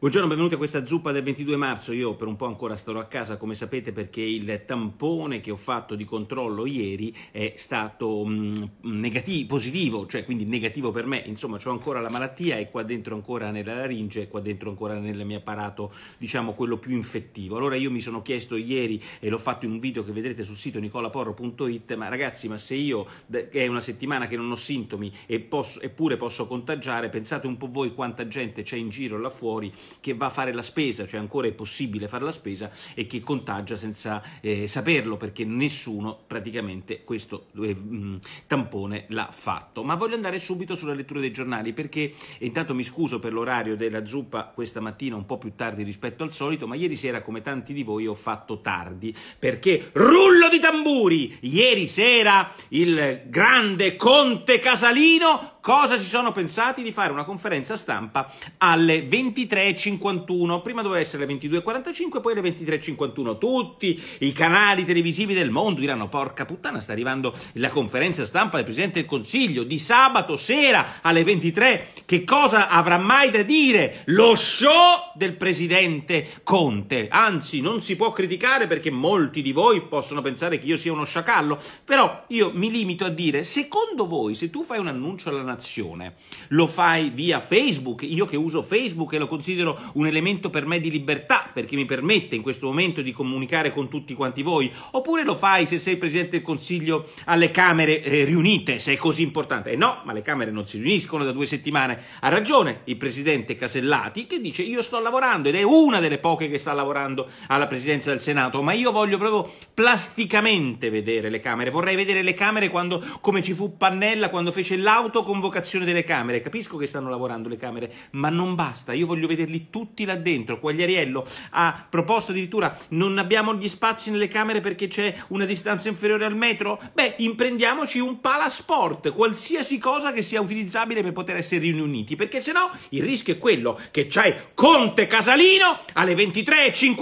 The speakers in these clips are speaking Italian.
Buongiorno, benvenuti a questa zuppa del 22 marzo. Io per un po' ancora starò a casa, come sapete, perché il tampone che ho fatto di controllo ieri è stato mh, mm, negativo, positivo, cioè quindi negativo per me. Insomma, ho ancora la malattia e qua dentro ancora nella laringe e qua dentro ancora nel mio apparato, diciamo, quello più infettivo. Allora io mi sono chiesto ieri e l'ho fatto in un video che vedrete sul sito nicolaporro.it, ma ragazzi, ma se io è una settimana che non ho sintomi e posso, eppure posso contagiare, pensate un po' voi quanta gente c'è in giro là fuori che va a fare la spesa, cioè ancora è possibile fare la spesa e che contagia senza eh, saperlo perché nessuno praticamente questo eh, mm, tampone l'ha fatto. Ma voglio andare subito sulla lettura dei giornali perché intanto mi scuso per l'orario della zuppa questa mattina un po' più tardi rispetto al solito, ma ieri sera come tanti di voi ho fatto tardi perché rullo di tamburi! Ieri sera il grande Conte Casalino cosa si sono pensati di fare una conferenza stampa alle 23.51, prima doveva essere alle 22.45, poi alle 23.51, tutti i canali televisivi del mondo diranno porca puttana sta arrivando la conferenza stampa del Presidente del Consiglio di sabato sera alle 23, che cosa avrà mai da dire? Lo show del Presidente Conte, anzi non si può criticare perché molti di voi possono pensare che io sia uno sciacallo, però io mi limito a dire, secondo voi se tu fai un annuncio alla nazione, informazione. Lo fai via Facebook, io che uso Facebook e lo considero un elemento per me di libertà, perché mi permette in questo momento di comunicare con tutti quanti voi, oppure lo fai se sei Presidente del Consiglio alle Camere eh, riunite, se è così importante. Eh no, ma le Camere non si riuniscono da due settimane. Ha ragione il Presidente Casellati che dice io sto lavorando ed è una delle poche che sta lavorando alla Presidenza del Senato, ma io voglio proprio plasticamente vedere le Camere, vorrei vedere le Camere quando, come ci fu Pannella, quando fece l'auto con convocazione delle Camere, capisco che stanno lavorando le Camere, ma non basta, io voglio vederli tutti là dentro. Quagliariello ha proposto addirittura non abbiamo gli spazi nelle Camere perché c'è una distanza inferiore al metro? Beh, imprendiamoci un palasport, qualsiasi cosa che sia utilizzabile per poter essere riuniti, perché se no il rischio è quello che c'è Conte Casalino alle 23.51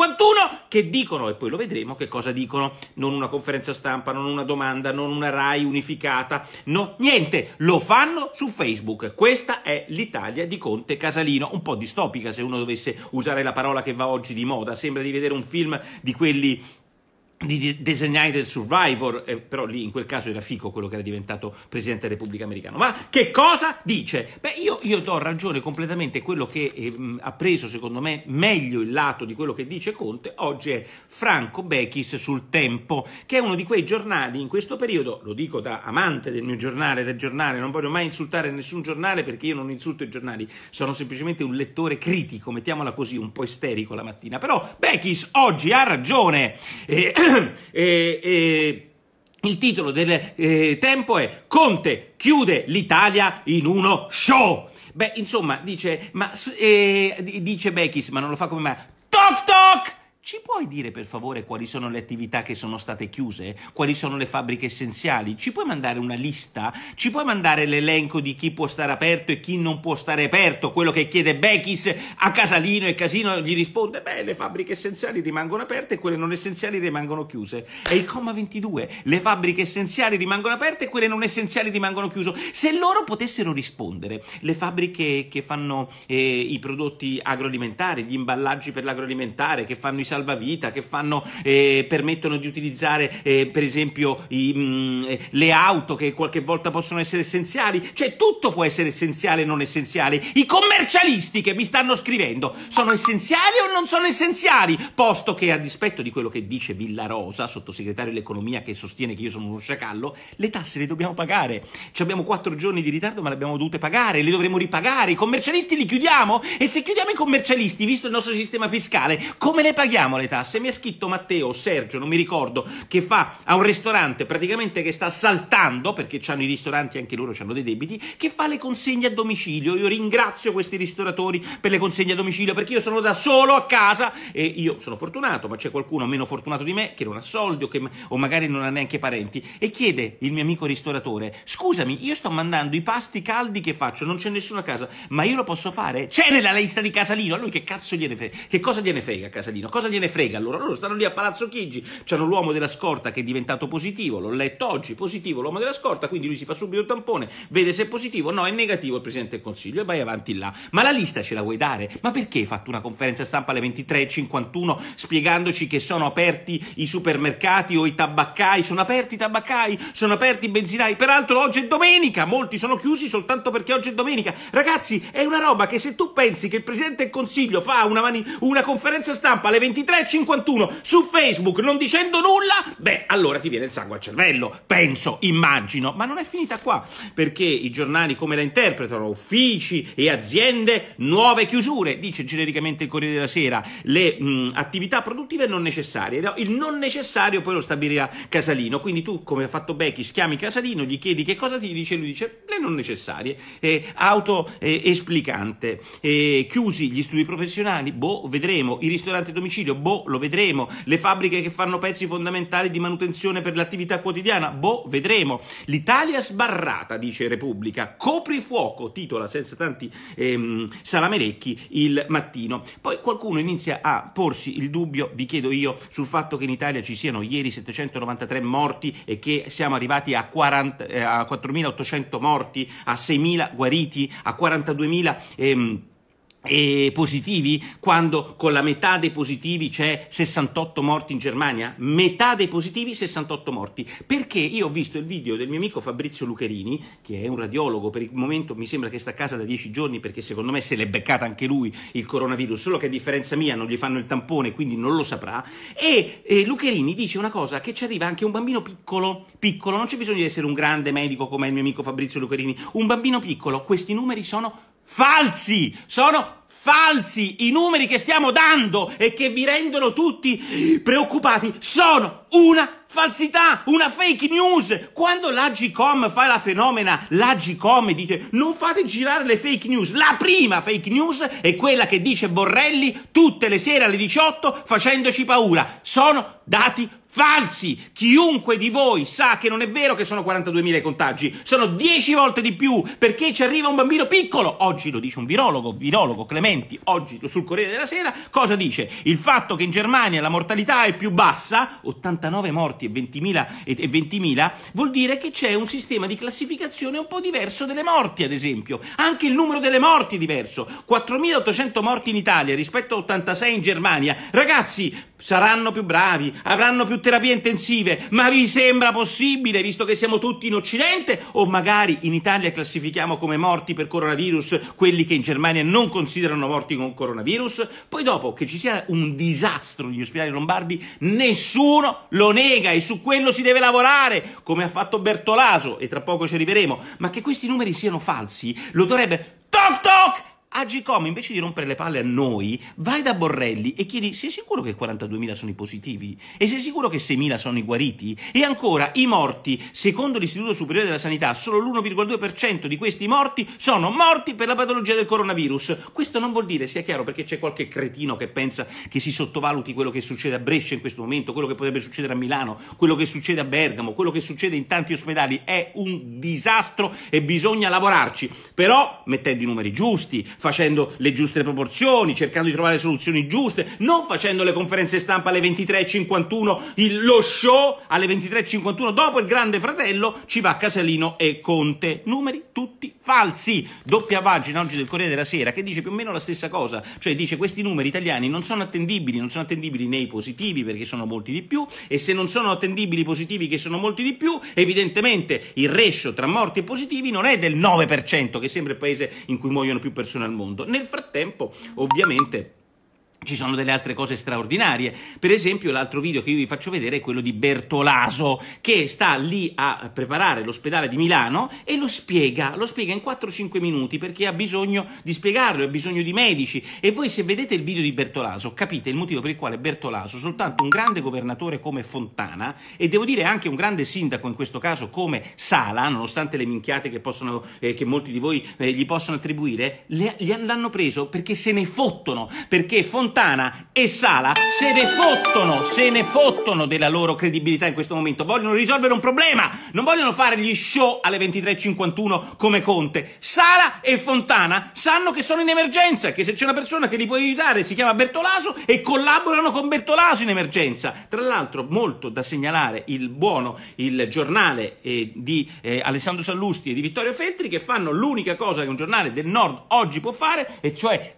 che dicono, e poi lo vedremo, che cosa dicono, non una conferenza stampa, non una domanda, non una RAI unificata, no, niente, lo fanno su Facebook. Questa è l'Italia di Conte Casalino, un po' distopica se uno dovesse usare la parola che va oggi di moda, sembra di vedere un film di quelli di disegnare del Survivor, eh, però lì in quel caso era Fico quello che era diventato presidente della Repubblica Americana. Ma che cosa dice? Beh, io, io do ragione completamente quello che eh, ha preso, secondo me, meglio il lato di quello che dice Conte. Oggi è Franco Bechis sul Tempo, che è uno di quei giornali in questo periodo, lo dico da amante del mio giornale, del giornale, non voglio mai insultare nessun giornale perché io non insulto i giornali, sono semplicemente un lettore critico, mettiamola così, un po' isterico la mattina. Però Bechis oggi ha ragione. Eh, e, e, il titolo del eh, tempo è Conte chiude l'Italia in uno show. Beh, insomma, dice, ma, eh, dice Bechis, ma non lo fa come me. Toc toc! Ci puoi dire per favore quali sono le attività che sono state chiuse? Quali sono le fabbriche essenziali? Ci puoi mandare una lista? Ci puoi mandare l'elenco di chi può stare aperto e chi non può stare aperto? Quello che chiede Bechis a Casalino e Casino gli risponde: Beh, le fabbriche essenziali rimangono aperte e quelle non essenziali rimangono chiuse. E il comma 22. Le fabbriche essenziali rimangono aperte e quelle non essenziali rimangono chiuse. Se loro potessero rispondere, le fabbriche che fanno eh, i prodotti agroalimentari, gli imballaggi per l'agroalimentare, che fanno i salari, salvavita, che fanno, eh, permettono di utilizzare eh, per esempio i, mh, mm, eh, le auto che qualche volta possono essere essenziali, cioè tutto può essere essenziale e non essenziale. I commercialisti che mi stanno scrivendo sono essenziali o non sono essenziali? Posto che a dispetto di quello che dice Villa Rosa, sottosegretario dell'economia che sostiene che io sono uno sciacallo, le tasse le dobbiamo pagare. Ci abbiamo quattro giorni di ritardo ma le abbiamo dovute pagare, le dovremo ripagare. I commercialisti li chiudiamo? E se chiudiamo i commercialisti, visto il nostro sistema fiscale, come le paghiamo? paghiamo le tasse. Mi ha scritto Matteo, Sergio, non mi ricordo, che fa a un ristorante praticamente che sta saltando, perché hanno i ristoranti, anche loro hanno dei debiti, che fa le consegne a domicilio. Io ringrazio questi ristoratori per le consegne a domicilio, perché io sono da solo a casa e io sono fortunato, ma c'è qualcuno meno fortunato di me che non ha soldi o, che, o magari non ha neanche parenti e chiede il mio amico ristoratore, scusami, io sto mandando i pasti caldi che faccio, non c'è nessuno a casa, ma io lo posso fare? C'è nella lista di Casalino, a lui che cazzo gliene frega? Che cosa gliene frega Casalino? Cosa gliene gliene frega allora, loro stanno lì a Palazzo Chigi, c'hanno l'uomo della scorta che è diventato positivo, l'ho letto oggi, positivo l'uomo della scorta, quindi lui si fa subito il tampone, vede se è positivo, no è negativo il Presidente del Consiglio e vai avanti là. Ma la lista ce la vuoi dare? Ma perché hai fatto una conferenza stampa alle 23.51 spiegandoci che sono aperti i supermercati o i tabaccai, sono aperti i tabaccai, sono aperti i benzinai, peraltro oggi è domenica, molti sono chiusi soltanto perché oggi è domenica. Ragazzi, è una roba che se tu pensi che il Presidente del Consiglio fa una, una conferenza stampa alle 23.51 23,51 su Facebook non dicendo nulla, beh, allora ti viene il sangue al cervello, penso, immagino. Ma non è finita qua, perché i giornali come la interpretano, uffici e aziende, nuove chiusure, dice genericamente il Corriere della Sera, le mh, attività produttive non necessarie. No? Il non necessario poi lo stabilirà Casalino, quindi tu, come ha fatto Becky, schiami Casalino, gli chiedi che cosa ti dice, lui dice le non necessarie, eh, autoesplicante. Eh, eh, chiusi gli studi professionali, boh, vedremo, i ristoranti a domicilio, suicidio, boh, lo vedremo. Le fabbriche che fanno pezzi fondamentali di manutenzione per l'attività quotidiana, boh, vedremo. L'Italia sbarrata, dice Repubblica, coprifuoco, titola senza tanti ehm, salamelecchi il mattino. Poi qualcuno inizia a porsi il dubbio, vi chiedo io, sul fatto che in Italia ci siano ieri 793 morti e che siamo arrivati a, 40, eh, a 4.800 morti, a 6.000 guariti, a 42.000... Ehm, e positivi quando con la metà dei positivi c'è 68 morti in Germania? Metà dei positivi 68 morti. Perché io ho visto il video del mio amico Fabrizio Lucherini, che è un radiologo, per il momento mi sembra che sta a casa da 10 giorni perché secondo me se l'è beccata anche lui il coronavirus, solo che a differenza mia non gli fanno il tampone quindi non lo saprà. E eh, Lucherini dice una cosa che ci arriva anche un bambino piccolo, piccolo, non c'è bisogno di essere un grande medico come il mio amico Fabrizio Lucherini, un bambino piccolo, questi numeri sono falsi, sono falsi. I numeri che stiamo dando e che vi rendono tutti preoccupati sono una falsità, una fake news. Quando la l'Agicom fa la fenomena, la l'Agicom dice non fate girare le fake news. La prima fake news è quella che dice Borrelli tutte le sere alle 18 facendoci paura. Sono dati falsi Falsi! Chiunque di voi sa che non è vero che sono 42.000 i contagi, sono 10 volte di più perché ci arriva un bambino piccolo. Oggi lo dice un virologo, virologo Clementi, oggi sul Corriere della Sera, cosa dice? Il fatto che in Germania la mortalità è più bassa, 89 morti e 20.000, e 20.000 vuol dire che c'è un sistema di classificazione un po' diverso delle morti, ad esempio. Anche il numero delle morti è diverso. 4.800 morti in Italia rispetto a 86 in Germania. Ragazzi, saranno più bravi, avranno più terapie intensive, ma vi sembra possibile, visto che siamo tutti in Occidente, o magari in Italia classifichiamo come morti per coronavirus quelli che in Germania non considerano morti con coronavirus? Poi dopo che ci sia un disastro negli ospedali lombardi, nessuno lo nega e su quello si deve lavorare, come ha fatto Bertolaso, e tra poco ci arriveremo, ma che questi numeri siano falsi, lo dovrebbe... Toc toc! Agicom, invece di rompere le palle a noi, vai da Borrelli e chiedi: sei sicuro che 42.000 sono i positivi? E sei sicuro che 6.000 sono i guariti? E ancora, i morti, secondo l'Istituto Superiore della Sanità, solo l'1,2% di questi morti sono morti per la patologia del coronavirus. Questo non vuol dire, sia chiaro, perché c'è qualche cretino che pensa che si sottovaluti quello che succede a Brescia in questo momento, quello che potrebbe succedere a Milano, quello che succede a Bergamo, quello che succede in tanti ospedali. È un disastro e bisogna lavorarci. Però mettendo i numeri giusti, facendo le giuste proporzioni, cercando di trovare soluzioni giuste, non facendo le conferenze stampa alle 23.51, lo show alle 23.51, dopo il Grande Fratello ci va Casalino e Conte. Numeri tutti falsi. Doppia pagina oggi del Corriere della Sera che dice più o meno la stessa cosa, cioè dice questi numeri italiani non sono attendibili, non sono attendibili nei positivi perché sono molti di più e se non sono attendibili i positivi che sono molti di più, evidentemente il ratio tra morti e positivi non è del 9% che sembra il paese in cui muoiono più persone al mondo mondo. Nel frattempo, ovviamente ci sono delle altre cose straordinarie, per esempio l'altro video che io vi faccio vedere è quello di Bertolaso che sta lì a preparare l'ospedale di Milano e lo spiega, lo spiega in 4-5 minuti perché ha bisogno di spiegarlo, ha bisogno di medici e voi se vedete il video di Bertolaso capite il motivo per il quale Bertolaso, soltanto un grande governatore come Fontana e devo dire anche un grande sindaco in questo caso come Sala, nonostante le minchiate che, possono, eh, che molti di voi eh, gli possono attribuire, gli hanno preso perché se ne fottono, perché Fontana Fontana e Sala se ne fottono, se ne fottono della loro credibilità in questo momento. Vogliono risolvere un problema, non vogliono fare gli show alle 23.51 come Conte. Sala e Fontana sanno che sono in emergenza, che se c'è una persona che li può aiutare si chiama Bertolaso e collaborano con Bertolaso in emergenza. Tra l'altro molto da segnalare il buono, il giornale eh, di eh, Alessandro Sallusti e di Vittorio Feltri che fanno l'unica cosa che un giornale del Nord oggi può fare, e cioè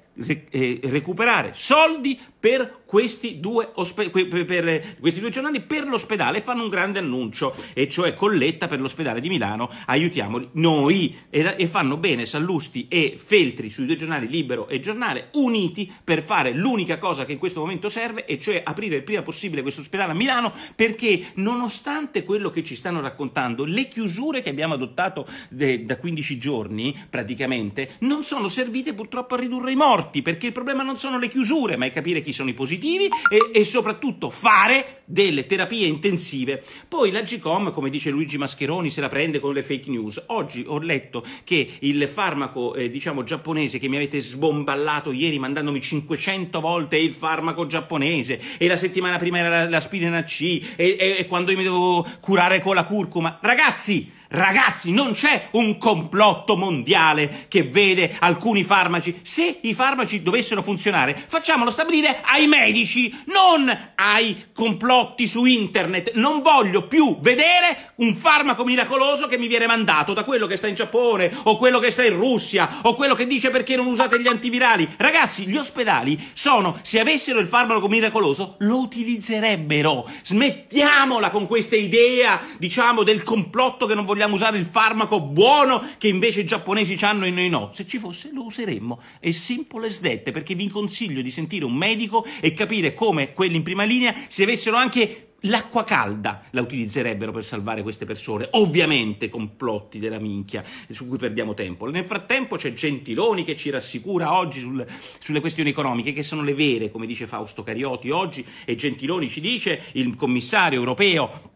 eh, recuperare soldi per questi, ospe- per eh, questi due, giornali per l'ospedale fanno un grande annuncio e cioè colletta per l'ospedale di Milano aiutiamoli noi e, e fanno bene Sallusti e Feltri sui due giornali Libero e Giornale uniti per fare l'unica cosa che in questo momento serve e cioè aprire il prima possibile questo ospedale a Milano perché nonostante quello che ci stanno raccontando le chiusure che abbiamo adottato de- da 15 giorni praticamente non sono servite purtroppo a ridurre i morti perché il problema non sono le chiusure ma è capire chi sono i positivi e, e soprattutto fare delle terapie intensive. Poi la GCOM, come dice Luigi Mascheroni, se la prende con le fake news. Oggi ho letto che il farmaco, eh, diciamo, giapponese che mi avete sbomballato ieri mandandomi 500 volte il farmaco giapponese e la settimana prima era l'aspirina C e, e, e quando io mi devo curare con la curcuma. Ragazzi! Ragazzi, non c'è un complotto mondiale che vede alcuni farmaci. Se i farmaci dovessero funzionare, facciamolo stabilire ai medici, non ai complotti su internet. Non voglio più vedere un farmaco miracoloso che mi viene mandato da quello che sta in Giappone, o quello che sta in Russia, o quello che dice perché non usate gli antivirali. Ragazzi, gli ospedali sono, se avessero il farmaco miracoloso, lo utilizzerebbero. Smettiamola con questa idea, diciamo, del complotto che non vogliamo vogliamo usare il farmaco buono che invece i giapponesi ci hanno e noi no. Se ci fosse lo useremmo. È simple as that, perché vi consiglio di sentire un medico e capire come quelli in prima linea, se avessero anche L'acqua calda la utilizzerebbero per salvare queste persone, ovviamente complotti della minchia su cui perdiamo tempo. Nel frattempo c'è Gentiloni che ci rassicura oggi sul, sulle questioni economiche, che sono le vere, come dice Fausto Carioti oggi, e Gentiloni ci dice, il commissario europeo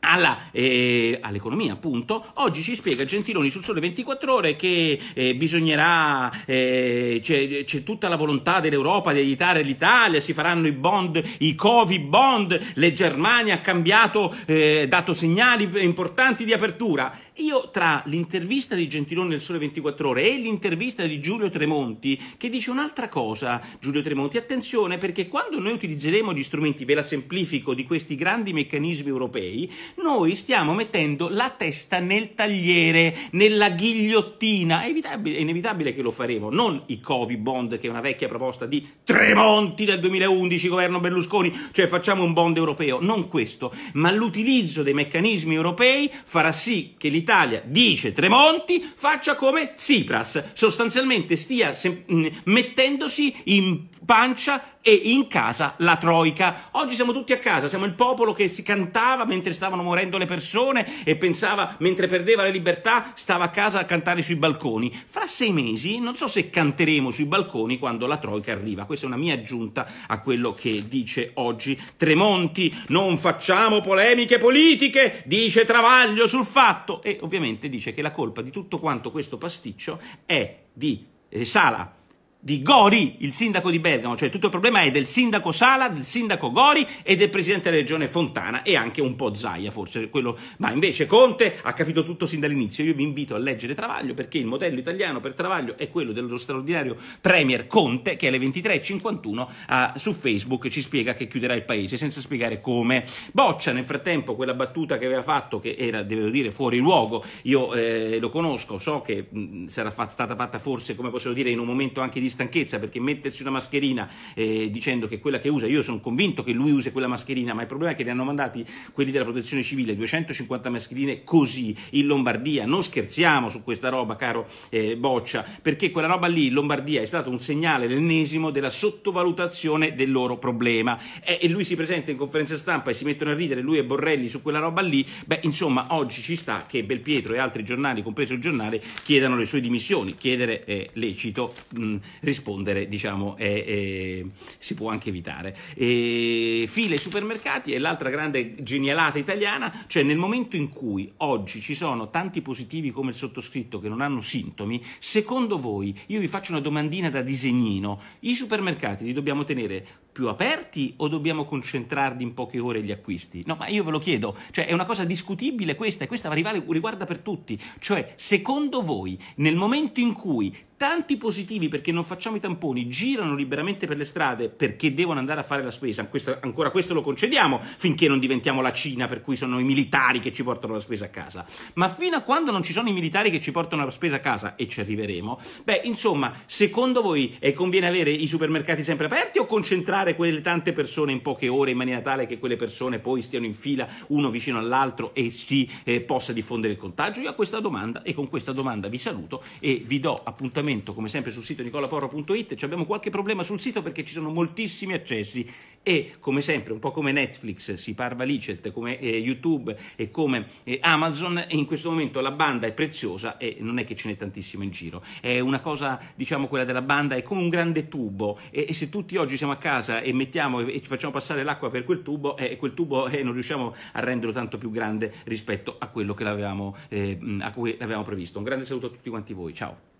alla, eh, all'economia, appunto, oggi ci spiega Gentiloni sul Sole 24 Ore che eh, bisognerà, eh, c'è, c'è, tutta la volontà dell'Europa di aiutare l'Italia, si faranno i bond, i covid bond, le Germania ha cambiato, eh, dato segnali importanti di apertura. Io tra l'intervista di Gentiloni nel Sole 24 Ore e l'intervista di Giulio Tremonti, che dice un'altra cosa, Giulio Tremonti, attenzione perché quando noi utilizzeremo gli strumenti, ve la semplifico, di questi grandi meccanismi europei, noi stiamo mettendo la testa nel tagliere, nella ghigliottina. È, evitabile, è inevitabile che lo faremo, non i Covid bond, che è una vecchia proposta di Tremonti del 2011, governo Berlusconi, cioè facciamo un bond europeo. Non questo, ma l'utilizzo dei meccanismi europei farà sì che l'Italia, dice Tremonti, faccia come Tsipras, sostanzialmente stia mm, mettendosi in pancia e in casa la troica. Oggi siamo tutti a casa, siamo il popolo che si cantava mentre stavano stavano morendo le persone e pensava, mentre perdeva la libertà, stava a casa a cantare sui balconi. Fra sei mesi non so se canteremo sui balconi quando la Troica arriva. Questa è una mia aggiunta a quello che dice oggi Tremonti. Non facciamo polemiche politiche, dice Travaglio sul fatto. E ovviamente dice che la colpa di tutto quanto questo pasticcio è di eh, Sala di Gori, il sindaco di Bergamo, cioè tutto il problema è del sindaco Sala, del sindaco Gori e del presidente della regione Fontana e anche un po' Zaia forse, quello... ma invece Conte ha capito tutto sin dall'inizio, io vi invito a leggere Travaglio perché il modello italiano per Travaglio è quello dello straordinario premier Conte che alle 23.51 uh, ah, su Facebook ci spiega che chiuderà il paese senza spiegare come. Boccia nel frattempo quella battuta che aveva fatto che era, devo dire, fuori luogo, io eh, lo conosco, so che mh, mm, sarà fa stata fatta forse, come posso dire, in un momento anche di stanchezza, perché mettersi una mascherina eh, dicendo che quella che usa, io sono convinto che lui usi quella mascherina, ma il problema è che ne hanno mandati quelli della protezione civile, 250 mascherine così in Lombardia, non scherziamo su questa roba, caro eh, Boccia, perché quella roba lì in Lombardia è stato un segnale, l'ennesimo, della sottovalutazione del loro problema. E, eh, e lui si presenta in conferenza stampa e si mettono a ridere lui e Borrelli su quella roba lì, beh insomma oggi ci sta che Belpietro e altri giornali, compreso il giornale, chiedano le sue dimissioni, chiedere è lecito, mh, mm, rispondere diciamo, è, è, si può anche evitare. E file supermercati è l'altra grande genialata italiana, cioè nel momento in cui oggi ci sono tanti positivi come il sottoscritto che non hanno sintomi, secondo voi, io vi faccio una domandina da disegnino, i supermercati li dobbiamo tenere più aperti o dobbiamo concentrarli in poche ore gli acquisti? No, ma io ve lo chiedo, cioè è una cosa discutibile questa e questa riguarda per tutti, cioè secondo voi nel momento in cui tanti positivi perché non facciamo i tamponi, girano liberamente per le strade perché devono andare a fare la spesa, questo, ancora questo lo concediamo finché non diventiamo la Cina per cui sono i militari che ci portano la spesa a casa, ma fino a quando non ci sono i militari che ci portano la spesa a casa e ci arriveremo, beh insomma secondo voi eh, conviene avere i supermercati sempre aperti o concentrare quelle tante persone in poche ore in maniera tale che quelle persone poi stiano in fila uno vicino all'altro e si eh, possa diffondere il contagio? Io a questa domanda e con questa domanda vi saluto e vi do appuntamento approfondimento come sempre sul sito nicolaporro.it, cioè abbiamo qualche problema sul sito perché ci sono moltissimi accessi e come sempre un po' come Netflix si parva licet, come eh, YouTube e come eh, Amazon in questo momento la banda è preziosa e non è che ce n'è tantissimo in giro, è una cosa diciamo quella della banda è come un grande tubo e, e se tutti oggi siamo a casa e mettiamo e ci facciamo passare l'acqua per quel tubo, eh, quel tubo eh, non riusciamo a renderlo tanto più grande rispetto a quello che l'avevamo, eh, a cui l'avevamo previsto. Un grande saluto a tutti quanti voi, ciao!